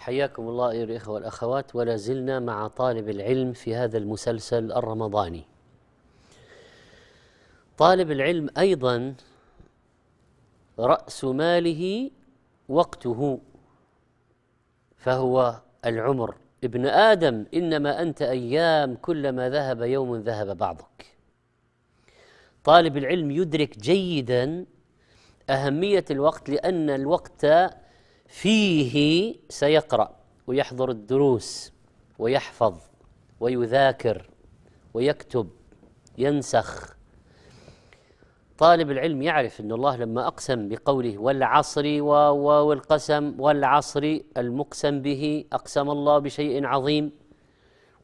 حياكم الله أيها الإخوة والأخوات ولا زلنا مع طالب العلم في هذا المسلسل الرمضاني طالب العلم أيضا رأس ماله وقته فهو العمر ابن آدم إنما أنت أيام كلما ذهب يوم ذهب بعضك طالب العلم يدرك جيدا أهمية الوقت لأن الوقت فيه سيقرأ ويحضر الدروس ويحفظ ويذاكر ويكتب ينسخ طالب العلم يعرف أن الله لما أقسم بقوله والعصر والقسم والعصر المقسم به أقسم الله بشيء عظيم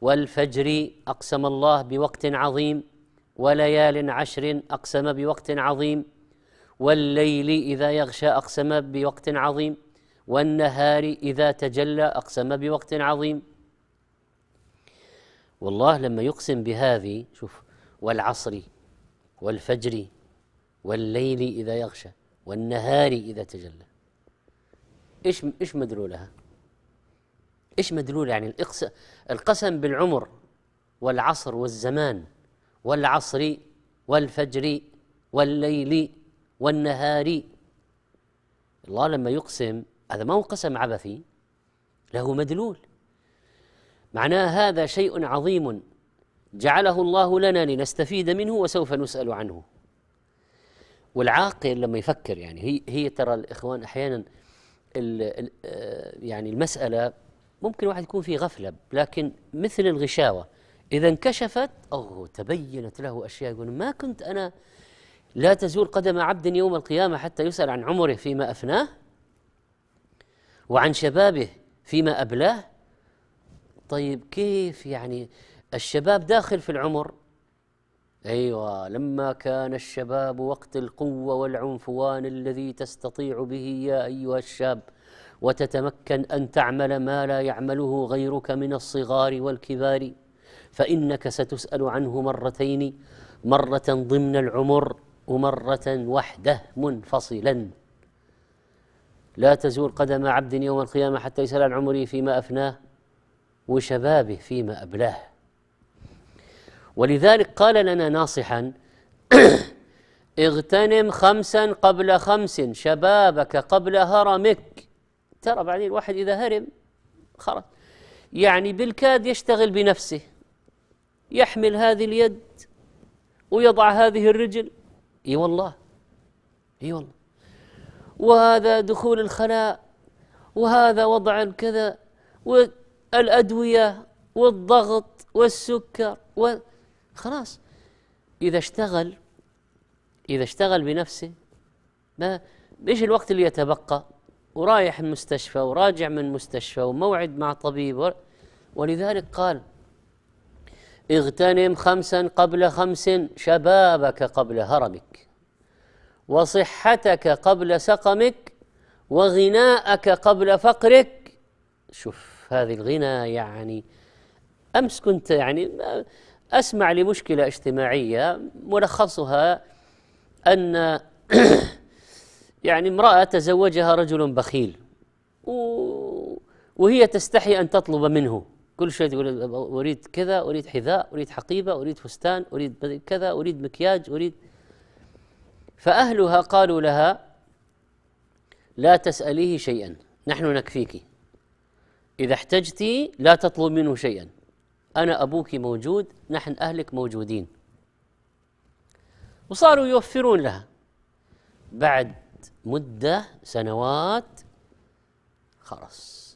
والفجر أقسم الله بوقت عظيم وليال عشر أقسم بوقت عظيم والليل إذا يغشى أقسم بوقت عظيم والنهار إذا تجلى أقسم بوقت عظيم والله لما يقسم بهذه شوف والعصر والفجر والليل إذا يغشى والنهار إذا تجلى إيش إيش مدلولها؟ إيش مدلول يعني القسم بالعمر والعصر والزمان والعصر والفجر والليل والنهار الله لما يقسم هذا ما هو قسم عبثي له مدلول معناه هذا شيء عظيم جعله الله لنا لنستفيد منه وسوف نسأل عنه والعاقل لما يفكر يعني هي هي ترى الاخوان احيانا ال ال آه، يعني المساله ممكن واحد يكون في غفله لكن مثل الغشاوه اذا انكشفت اوه تبينت له اشياء يقول ما كنت انا لا تزول قدم عبد يوم القيامه حتى يسال عن عمره فيما افناه وعن شبابه فيما أبلاه طيب كيف يعني الشباب داخل في العمر أيوة لما كان الشباب وقت القوة والعنفوان الذي تستطيع به يا أيها الشاب وتتمكن أن تعمل ما لا يعمله غيرك من الصغار والكبار فإنك ستسأل عنه مرتين مرة ضمن العمر ومرة وحده منفصلا لا تزول قدم عبد يوم القيامة حتى يسأل عن عمره فيما أفناه وشبابه فيما أبلاه ولذلك قال لنا ناصحا اغتنم خمسا قبل خمس شبابك قبل هرمك ترى بعدين الواحد إذا هرم خرج يعني بالكاد يشتغل بنفسه يحمل هذه اليد ويضع هذه الرجل اي والله اي والله وهذا دخول الخلاء وهذا وضع كذا والأدوية والضغط والسكر و... خلاص إذا اشتغل إذا اشتغل بنفسه ما إيش الوقت اللي يتبقى ورايح المستشفى وراجع من مستشفى وموعد مع طبيب ولذلك قال اغتنم خمسا قبل خمس شبابك قبل هرمك وصحتك قبل سقمك وغناءك قبل فقرك شوف هذه الغنى يعني امس كنت يعني اسمع لمشكله اجتماعيه ملخصها ان يعني امراه تزوجها رجل بخيل وهي تستحي ان تطلب منه كل شيء تقول اريد كذا اريد حذاء اريد حقيبه اريد فستان اريد كذا اريد مكياج اريد فأهلها قالوا لها لا تسأليه شيئا نحن نكفيك إذا احتجت لا تطلب منه شيئا أنا أبوك موجود نحن أهلك موجودين وصاروا يوفرون لها بعد مدة سنوات خلاص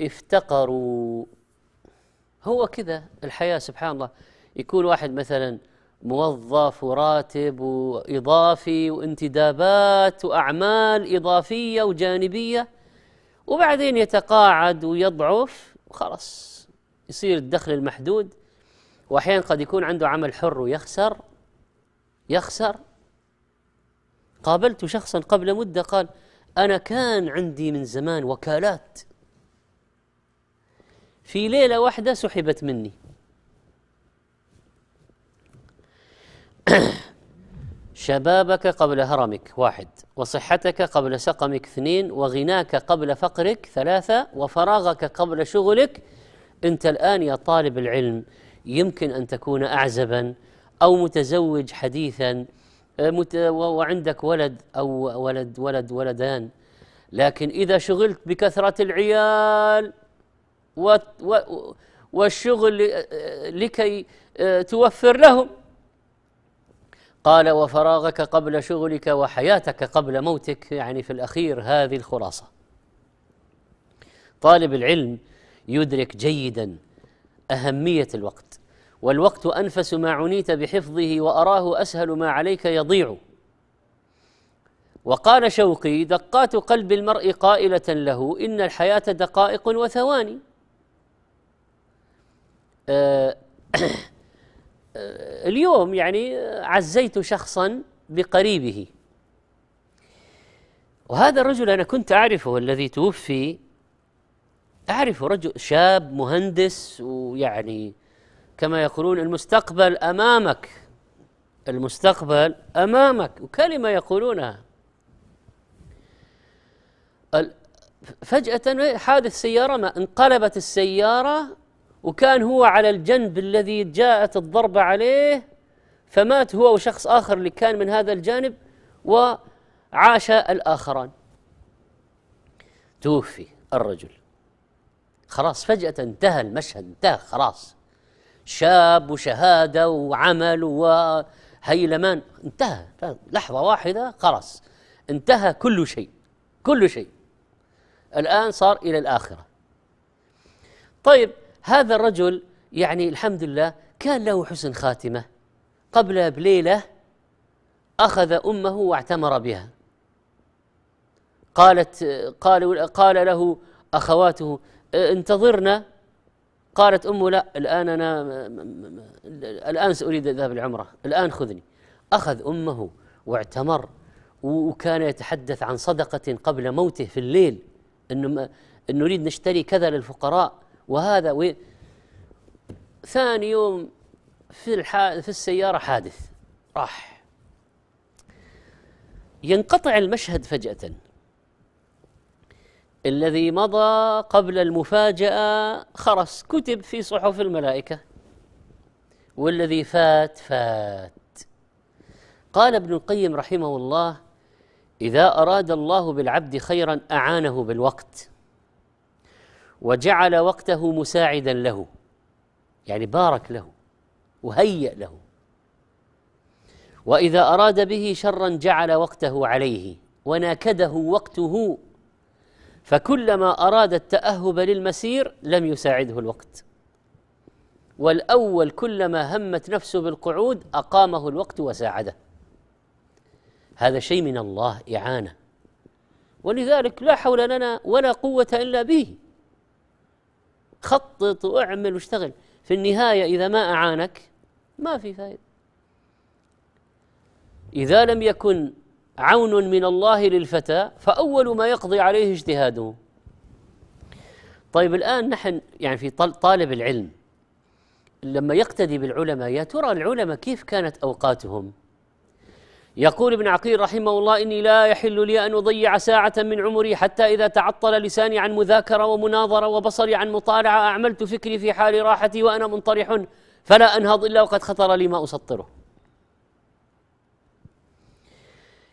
افتقروا هو كذا الحياة سبحان الله يكون واحد مثلا موظف وراتب وإضافي وانتدابات وأعمال إضافية وجانبية وبعدين يتقاعد ويضعف خلاص يصير الدخل المحدود وأحيانا قد يكون عنده عمل حر ويخسر يخسر قابلت شخصا قبل مدة قال أنا كان عندي من زمان وكالات في ليلة واحدة سحبت مني شبابك قبل هرمك واحد وصحتك قبل سقمك اثنين وغناك قبل فقرك ثلاثة وفراغك قبل شغلك أنت الآن يا طالب العلم يمكن أن تكون أعزبا أو متزوج حديثا وعندك ولد أو ولد ولد ولدان لكن إذا شغلت بكثرة العيال والشغل لكي آه، توفر لهم قال وفراغك قبل شغلك وحياتك قبل موتك يعني في الاخير هذه الخلاصه طالب العلم يدرك جيدا اهميه الوقت والوقت انفس ما عنيت بحفظه واراه اسهل ما عليك يضيع وقال شوقي دقات قلب المرء قائله له ان الحياه دقائق وثواني آه آه، اليوم يعني آه، عزيت شخصا بقريبه وهذا الرجل أنا كنت أعرفه الذي توفي أعرف رجل شاب مهندس ويعني كما يقولون المستقبل أمامك المستقبل أمامك وكلمة يقولونها فجأة حادث سيارة ما انقلبت السيارة وكان هو على الجنب الذي جاءت الضربة عليه فمات هو وشخص آخر اللي كان من هذا الجانب وعاش الآخران توفي الرجل خلاص فجأة انتهى المشهد انتهى خلاص شاب وشهادة وعمل وهيلمان انتهى لحظة واحدة خلاص انتهى كل شيء كل شيء الآن صار إلى الآخرة طيب هذا الرجل يعني الحمد لله كان له حسن خاتمه قبل بليله اخذ امه واعتمر بها قالت قال قال له اخواته انتظرنا قالت امه لا الان انا الان ساريد الذهاب للعمره الان خذني اخذ امه واعتمر وكان يتحدث عن صدقه قبل موته في الليل انه انه نريد نشتري كذا للفقراء وهذا وين ثاني يوم في الحا... في السيارة حادث راح ينقطع المشهد فجأة الذي مضى قبل المفاجأة خرس كتب في صحف الملائكة والذي فات فات قال ابن القيم رحمه الله إذا أراد الله بالعبد خيرا أعانه بالوقت وجعل وقته مساعدا له يعني بارك له وهيأ له وإذا أراد به شرا جعل وقته عليه وناكده وقته فكلما أراد التأهب للمسير لم يساعده الوقت والأول كلما همت نفسه بالقعود أقامه الوقت وساعده هذا شيء من الله إعانة ولذلك لا حول لنا ولا قوة إلا به خطط واعمل واشتغل في النهاية إذا ما أعانك ما في فائدة إذا لم يكن عون من الله للفتى فأول ما يقضي عليه اجتهاده طيب الآن نحن يعني في طالب العلم لما يقتدي بالعلماء يا ترى العلماء كيف كانت أوقاتهم؟ يقول ابن عقيل رحمه الله إني لا يحل لي أن أضيع ساعة من عمري حتى إذا تعطل لساني عن مذاكرة ومناظرة وبصري عن مطالعة أعملت فكري في حال راحتي وأنا منطرح فلا أنهض إلا وقد خطر لي ما أسطره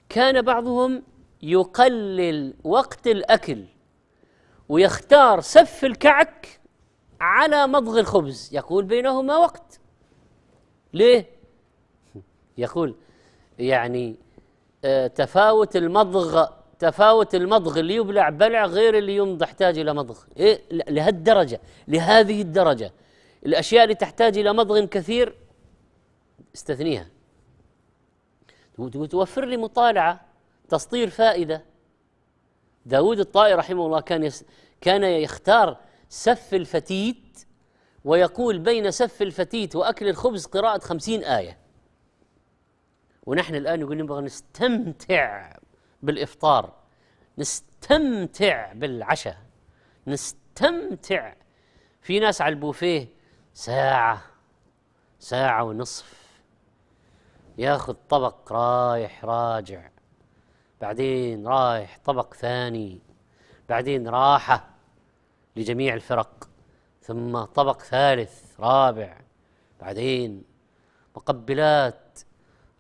كان بعضهم يقلل وقت الأكل ويختار سف الكعك على مضغ الخبز يقول بينهما وقت ليه؟ يقول يعني آه، تفاوت المضغ تفاوت المضغ اللي يبلع بلع غير اللي يمضغ يحتاج الى مضغ إيه؟ لهالدرجه لهذه الدرجه الاشياء اللي تحتاج الى مضغ كثير استثنيها وتوفر لي مطالعه تسطير فائده داود الطائي رحمه الله كان يس كان يختار سف الفتيت ويقول بين سف الفتيت وأكل الخبز قراءة خمسين آية ونحن الآن يقول نبغى نستمتع بالإفطار نستمتع بالعشاء نستمتع في ناس على البوفيه ساعة ساعة ونصف ياخذ طبق رايح راجع بعدين رايح طبق ثاني بعدين راحة لجميع الفرق ثم طبق ثالث رابع بعدين مقبلات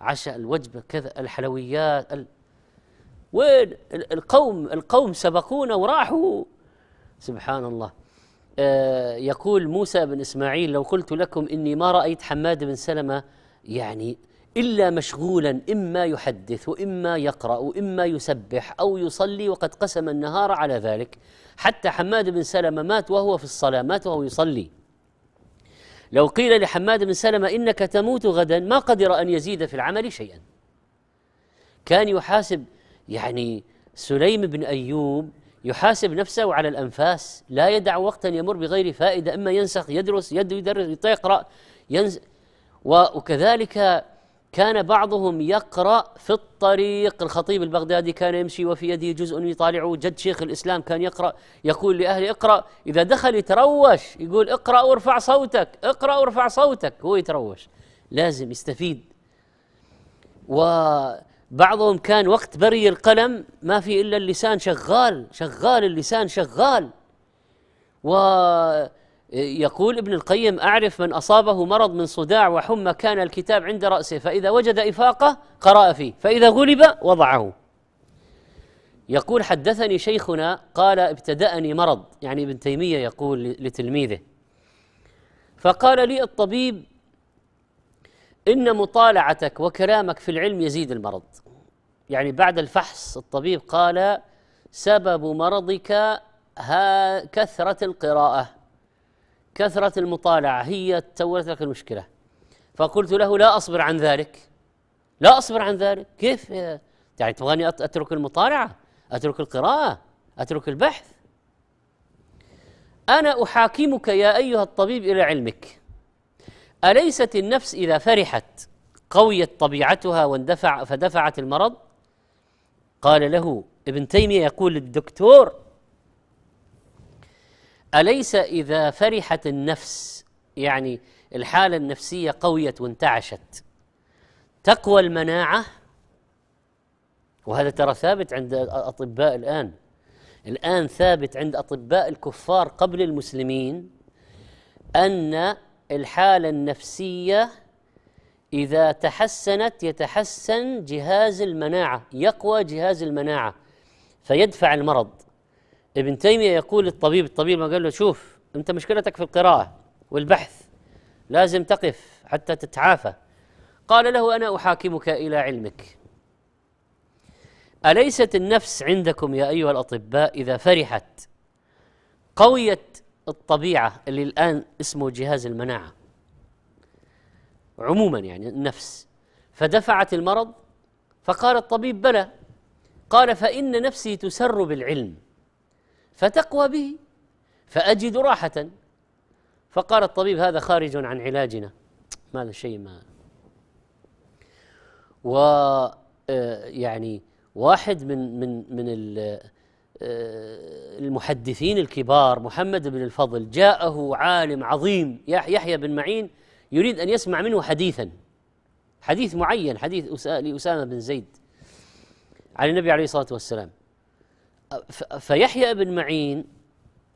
عشاء الوجبة كذا الحلويات ال... وين القوم القوم سبقونا وراحوا سبحان الله آه يقول موسى بن إسماعيل لو قلت لكم إني ما رأيت حماد بن سلمة يعني إلا مشغولا إما يحدث وإما يقرأ وإما يسبح أو يصلي وقد قسم النهار على ذلك حتى حماد بن سلمة مات وهو في الصلاة مات وهو يصلي لو قيل لحماد بن سلمة إنك تموت غدا ما قدر أن يزيد في العمل شيئا كان يحاسب يعني سليم بن أيوب يحاسب نفسه على الأنفاس لا يدع وقتا يمر بغير فائدة إما ينسخ يدرس يد يدرس يقرأ ينس وكذلك كان بعضهم يقرأ في الطريق الخطيب البغدادي كان يمشي وفي يده جزء يطالعه جد شيخ الإسلام كان يقرأ يقول لأهله اقرأ إذا دخل يتروش يقول اقرأ وارفع صوتك اقرأ وارفع صوتك هو يتروش لازم يستفيد وبعضهم كان وقت بري القلم ما في إلا اللسان شغال شغال اللسان شغال و يقول ابن القيم أعرف من أصابه مرض من صداع وحمى كان الكتاب عند رأسه فإذا وجد إفاقة قرأ فيه فإذا غلب وضعه يقول حدثني شيخنا قال ابتدأني مرض يعني ابن تيمية يقول لتلميذه فقال لي الطبيب إن مطالعتك وكلامك في العلم يزيد المرض يعني بعد الفحص الطبيب قال سبب مرضك ها كثرة القراءة كثرة المطالعة هي تولت لك المشكلة فقلت له لا أصبر عن ذلك لا أصبر عن ذلك كيف يعني تبغاني أترك المطالعة أترك القراءة أترك البحث أنا أحاكمك يا أيها الطبيب إلى علمك أليست النفس إذا فرحت قويت طبيعتها واندفع فدفعت المرض قال له ابن تيمية يقول للدكتور أليس إذا فرحت النفس يعني الحالة النفسية قويت وانتعشت تقوى المناعة وهذا ترى ثابت عند الأطباء الآن الآن ثابت عند أطباء الكفار قبل المسلمين أن الحالة النفسية إذا تحسنت يتحسن جهاز المناعة يقوى جهاز المناعة فيدفع المرض ابن تيمية يقول للطبيب الطبيب ما قال له شوف أنت مشكلتك في القراءة والبحث لازم تقف حتى تتعافى قال له أنا أحاكمك إلى علمك أليست النفس عندكم يا أيها الأطباء إذا فرحت قوية الطبيعة اللي الآن اسمه جهاز المناعة عموما يعني النفس فدفعت المرض فقال الطبيب بلى قال فإن نفسي تسر بالعلم فتقوى به فأجد راحة فقال الطبيب هذا خارج عن علاجنا ما هذا شيء ما و آه، يعني واحد من من من آه، المحدثين الكبار محمد بن الفضل جاءه عالم عظيم يحيى بن معين يريد ان يسمع منه حديثا حديث معين حديث لاسامه بن زيد عن النبي عليه الصلاه والسلام فيحيى بن معين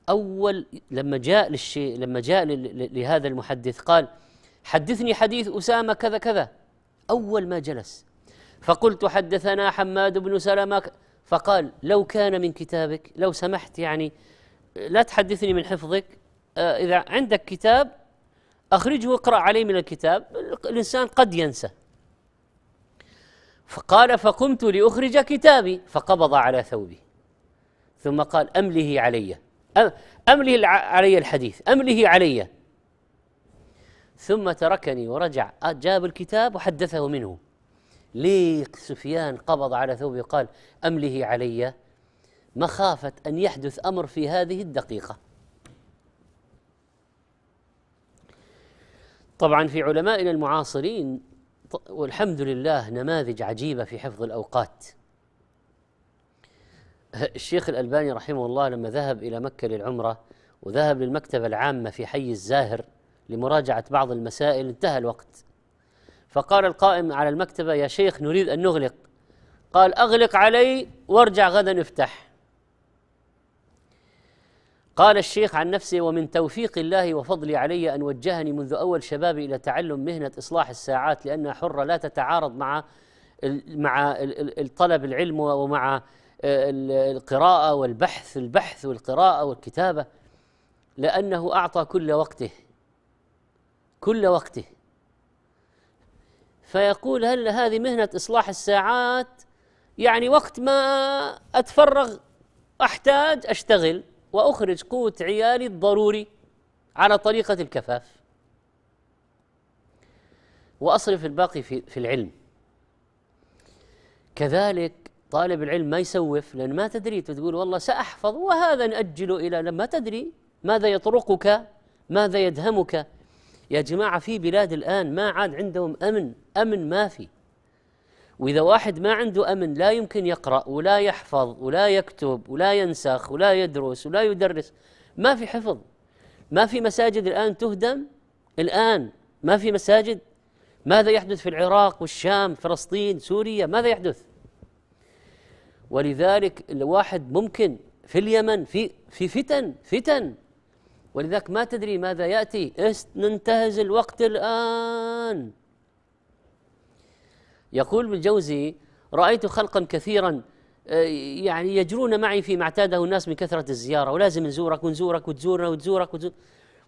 أول لما جاء للشيء لما جاء لهذا المحدث قال حدثني حديث أسامة كذا كذا أول ما جلس فقلت حدثنا حماد بن سلمة فقال لو كان من كتابك لو سمحت يعني لا تحدثني من حفظك آه، إذا عندك كتاب أخرجه واقرأ عليه من الكتاب الإنسان قد ينسى فقال فقمت لأخرج كتابي فقبض على ثوبي ثم قال أمله علي أمله علي الحديث أمله علي ثم تركني ورجع آه، جاب الكتاب وحدثه منه لي سفيان قبض على ثوبه وقال أمله علي مخافة أن يحدث أمر في هذه الدقيقة طبعا في علمائنا المعاصرين والحمد لله نماذج عجيبة في حفظ الأوقات الشيخ الألباني رحمه الله لما ذهب إلى مكة للعمرة وذهب للمكتبة العامة في حي الزاهر لمراجعة بعض المسائل انتهى الوقت فقال القائم على المكتبة يا شيخ نريد أن نغلق قال أغلق علي وارجع غدا افتح قال الشيخ عن نفسه ومن توفيق الله وفضلي علي أن وجهني منذ أول شبابي إلى تعلم مهنة إصلاح الساعات لأنها حرة لا تتعارض مع مع الطلب العلم ومع القراءة والبحث البحث والقراءة والكتابة لأنه أعطى كل وقته كل وقته فيقول هل هذه مهنة إصلاح الساعات يعني وقت ما أتفرغ أحتاج أشتغل وأخرج قوت عيالي الضروري على طريقة الكفاف وأصرف الباقي في العلم كذلك طالب العلم ما يسوف لأن ما تدري تقول والله سأحفظ وهذا نأجله إلى لما تدري ماذا يطرقك ماذا يدهمك يا جماعة في بلاد الآن ما عاد عندهم أمن أمن ما في وإذا واحد ما عنده أمن لا يمكن يقرأ ولا يحفظ ولا يكتب ولا ينسخ ولا يدرس ولا يدرس ما في حفظ ما في مساجد الآن تهدم الآن ما في مساجد ماذا يحدث في العراق والشام فلسطين سوريا ماذا يحدث ولذلك الواحد ممكن في اليمن في في فتن فتن ولذلك ما تدري ماذا ياتي ننتهز الوقت الان يقول ابن الجوزي رايت خلقا كثيرا آه، يعني يجرون معي فيما اعتاده الناس من كثره الزياره ولازم نزورك ونزورك وتزورنا وتزورك, وتزورك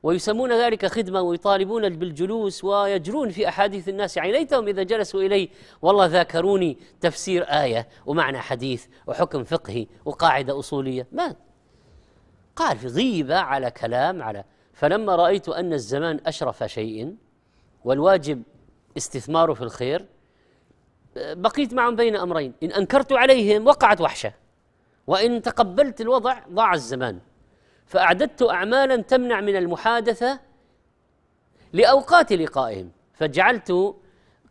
ويسمون ذلك خدمة ويطالبون بالجلوس ويجرون في أحاديث الناس يعني ليتهم إذا جلسوا إلي والله ذاكروني تفسير آية ومعنى حديث وحكم فقهي وقاعدة أصولية ما قال في غيبة على كلام على فلما رأيت أن الزمان أشرف شيء والواجب استثماره في الخير بقيت معهم بين أمرين إن أنكرت عليهم وقعت وحشة وإن تقبلت الوضع ضاع الزمان فأعددت أعمالا تمنع من المحادثة لأوقات لقائهم فجعلت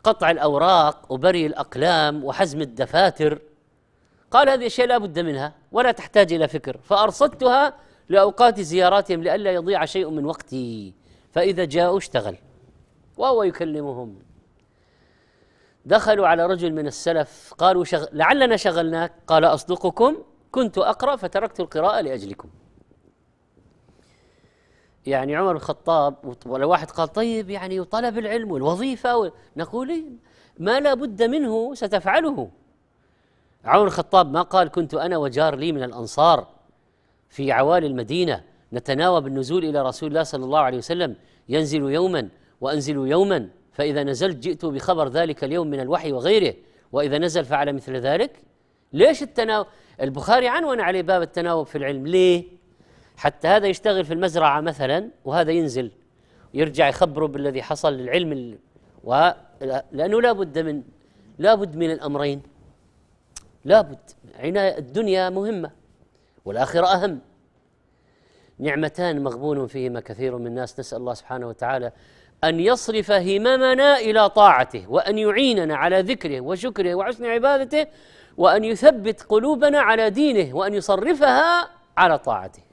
قطع الأوراق وبري الأقلام وحزم الدفاتر قال هذه أشياء لا بد منها ولا تحتاج إلى فكر فأرصدتها لأوقات زياراتهم لئلا يضيع شيء من وقتي فإذا جاءوا اشتغل وهو يكلمهم دخلوا على رجل من السلف قالوا شغل لعلنا شغلناك قال أصدقكم كنت أقرأ فتركت القراءة لأجلكم يعني عمر بن الخطاب ولا واحد قال طيب يعني وطلب العلم والوظيفة نقول إيه؟ ما لا بد منه ستفعله عمر بن الخطاب ما قال كنت أنا وجار لي من الأنصار في عوالي المدينة نتناوب النزول إلى رسول الله صلى الله عليه وسلم ينزل يوما وأنزل يوما فإذا نزلت جئت بخبر ذلك اليوم من الوحي وغيره وإذا نزل فعل مثل ذلك ليش التناوب البخاري عنون عليه باب التناوب في العلم ليه حتى هذا يشتغل في المزرعة مثلا وهذا ينزل يرجع يخبره بالذي حصل للعلم و... لأنه لابد من لابد من الأمرين لابد عناية الدنيا مهمة والآخرة أهم نعمتان مغبون فيهما كثير من الناس نسأل الله سبحانه وتعالى أن يصرف هممنا إلى طاعته وأن يعيننا على ذكره وشكره وحسن عبادته وأن يثبت قلوبنا على دينه وأن يصرفها على طاعته